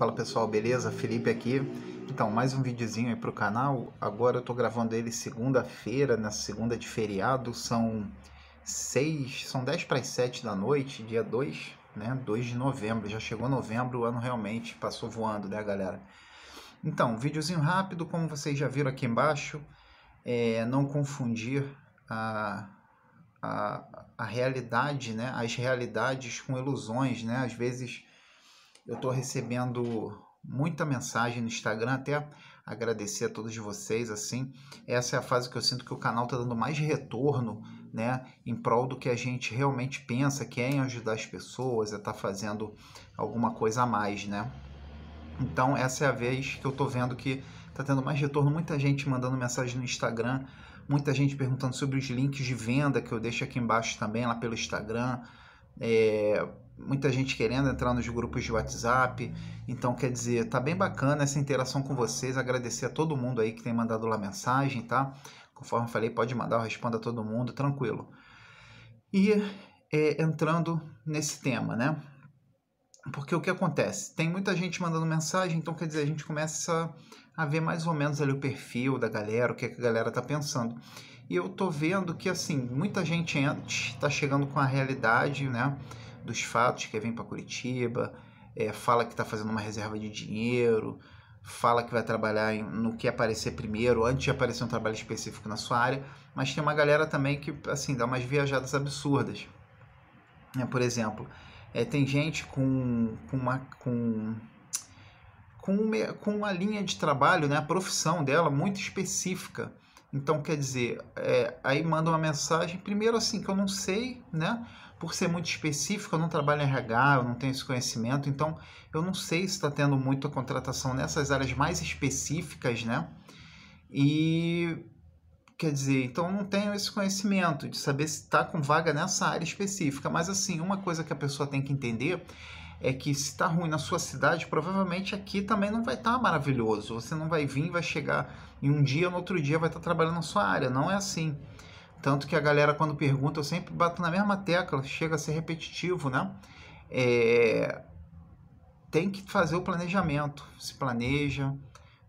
Fala pessoal, beleza? Felipe aqui. Então, mais um videozinho aí pro canal. Agora eu tô gravando ele segunda-feira, na segunda de feriado. São seis são 10 para as 7 da noite, dia 2, né? dois de novembro. Já chegou novembro, o ano realmente passou voando, né, galera? Então, videozinho rápido, como vocês já viram aqui embaixo, é, não confundir a, a, a realidade, né? As realidades com ilusões, né? Às vezes eu estou recebendo muita mensagem no Instagram, até agradecer a todos vocês, assim. Essa é a fase que eu sinto que o canal está dando mais retorno, né, em prol do que a gente realmente pensa, que é em ajudar as pessoas, é estar tá fazendo alguma coisa a mais, né? Então, essa é a vez que eu estou vendo que está tendo mais retorno, muita gente mandando mensagem no Instagram, muita gente perguntando sobre os links de venda que eu deixo aqui embaixo também, lá pelo Instagram, é, muita gente querendo entrar nos grupos de WhatsApp. Então, quer dizer, tá bem bacana essa interação com vocês. Agradecer a todo mundo aí que tem mandado lá mensagem, tá? Conforme falei, pode mandar, eu respondo a todo mundo, tranquilo. E é, entrando nesse tema, né? Porque o que acontece? Tem muita gente mandando mensagem, então quer dizer, a gente começa a ver mais ou menos ali o perfil da galera, o que, é que a galera tá pensando. E eu tô vendo que, assim, muita gente está chegando com a realidade, né? Dos fatos, quer vir para Curitiba, é, fala que está fazendo uma reserva de dinheiro, fala que vai trabalhar em, no que aparecer primeiro, antes de aparecer um trabalho específico na sua área, mas tem uma galera também que, assim, dá umas viajadas absurdas. É, por exemplo, é, tem gente com, com uma... Com, com uma, com uma linha de trabalho, né, a profissão dela muito específica. Então, quer dizer, é, aí manda uma mensagem, primeiro assim, que eu não sei, né? Por ser muito específico, eu não trabalho em RH, eu não tenho esse conhecimento, então eu não sei se está tendo muita contratação nessas áreas mais específicas, né? E quer dizer, então não tenho esse conhecimento de saber se está com vaga nessa área específica. Mas assim, uma coisa que a pessoa tem que entender é que se está ruim na sua cidade, provavelmente aqui também não vai estar tá maravilhoso. Você não vai vir, vai chegar em um dia, no outro dia vai estar tá trabalhando na sua área. Não é assim. Tanto que a galera, quando pergunta, eu sempre bato na mesma tecla, chega a ser repetitivo, né? É... Tem que fazer o planejamento. Se planeja,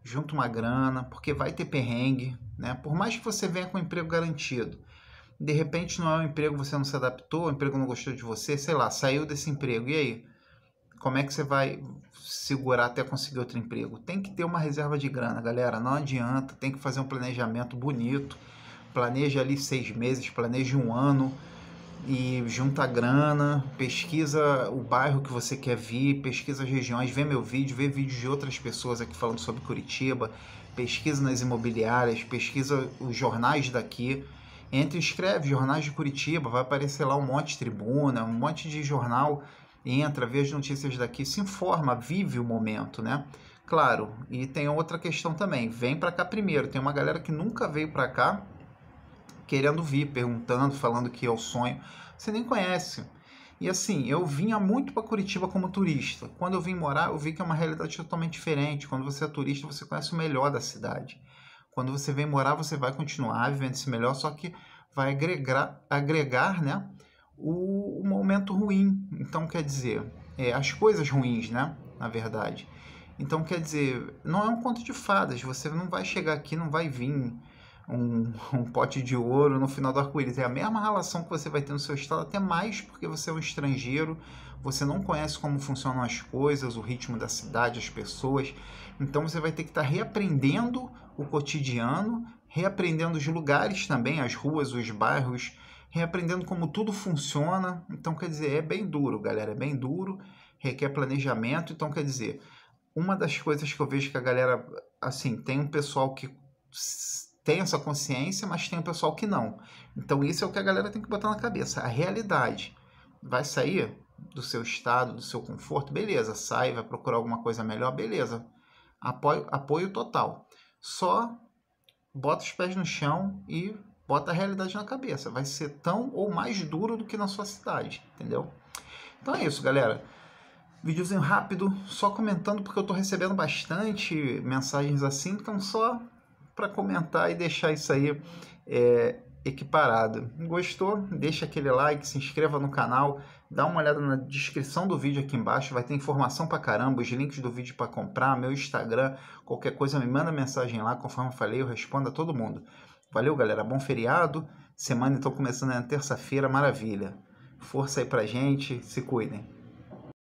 junta uma grana, porque vai ter perrengue, né? Por mais que você venha com um emprego garantido, de repente não é um emprego, você não se adaptou, o emprego não gostou de você, sei lá, saiu desse emprego, e aí? como é que você vai segurar até conseguir outro emprego? Tem que ter uma reserva de grana, galera. Não adianta, tem que fazer um planejamento bonito. Planeja ali seis meses, planeja um ano e junta grana, pesquisa o bairro que você quer vir, pesquisa as regiões, vê meu vídeo, vê vídeos de outras pessoas aqui falando sobre Curitiba, pesquisa nas imobiliárias, pesquisa os jornais daqui, Entre e escreve jornais de Curitiba, vai aparecer lá um monte de tribuna, um monte de jornal entra, vê as notícias daqui, se informa, vive o momento, né? Claro, e tem outra questão também, vem para cá primeiro. Tem uma galera que nunca veio para cá querendo vir, perguntando, falando que é o sonho. Você nem conhece. E assim, eu vinha muito para Curitiba como turista. Quando eu vim morar, eu vi que é uma realidade totalmente diferente. Quando você é turista, você conhece o melhor da cidade. Quando você vem morar, você vai continuar vivendo esse melhor, só que vai agregar, agregar né, o, o momento ruim. Então, quer dizer, é, as coisas ruins, né? Na verdade. Então, quer dizer, não é um conto de fadas. Você não vai chegar aqui, não vai vir um, um pote de ouro no final do arco-íris. É a mesma relação que você vai ter no seu estado, até mais porque você é um estrangeiro, você não conhece como funcionam as coisas, o ritmo da cidade, as pessoas. Então, você vai ter que estar tá reaprendendo o cotidiano, reaprendendo os lugares também, as ruas, os bairros reaprendendo como tudo funciona. Então, quer dizer, é bem duro, galera, é bem duro, requer planejamento. Então, quer dizer, uma das coisas que eu vejo que a galera, assim, tem um pessoal que tem essa consciência, mas tem um pessoal que não. Então, isso é o que a galera tem que botar na cabeça, a realidade. Vai sair do seu estado, do seu conforto, beleza, sai, vai procurar alguma coisa melhor, beleza. Apoio, apoio total. Só bota os pés no chão e Bota a realidade na cabeça. Vai ser tão ou mais duro do que na sua cidade, entendeu? Então é isso, galera. Videozinho rápido, só comentando porque eu tô recebendo bastante mensagens assim, então só para comentar e deixar isso aí é, equiparado. Gostou? Deixa aquele like, se inscreva no canal, dá uma olhada na descrição do vídeo aqui embaixo, vai ter informação pra caramba, os links do vídeo para comprar, meu Instagram, qualquer coisa me manda mensagem lá, conforme eu falei, eu respondo a todo mundo. Valeu, galera. Bom feriado. Semana então começando na terça-feira, maravilha. Força aí pra gente, se cuidem.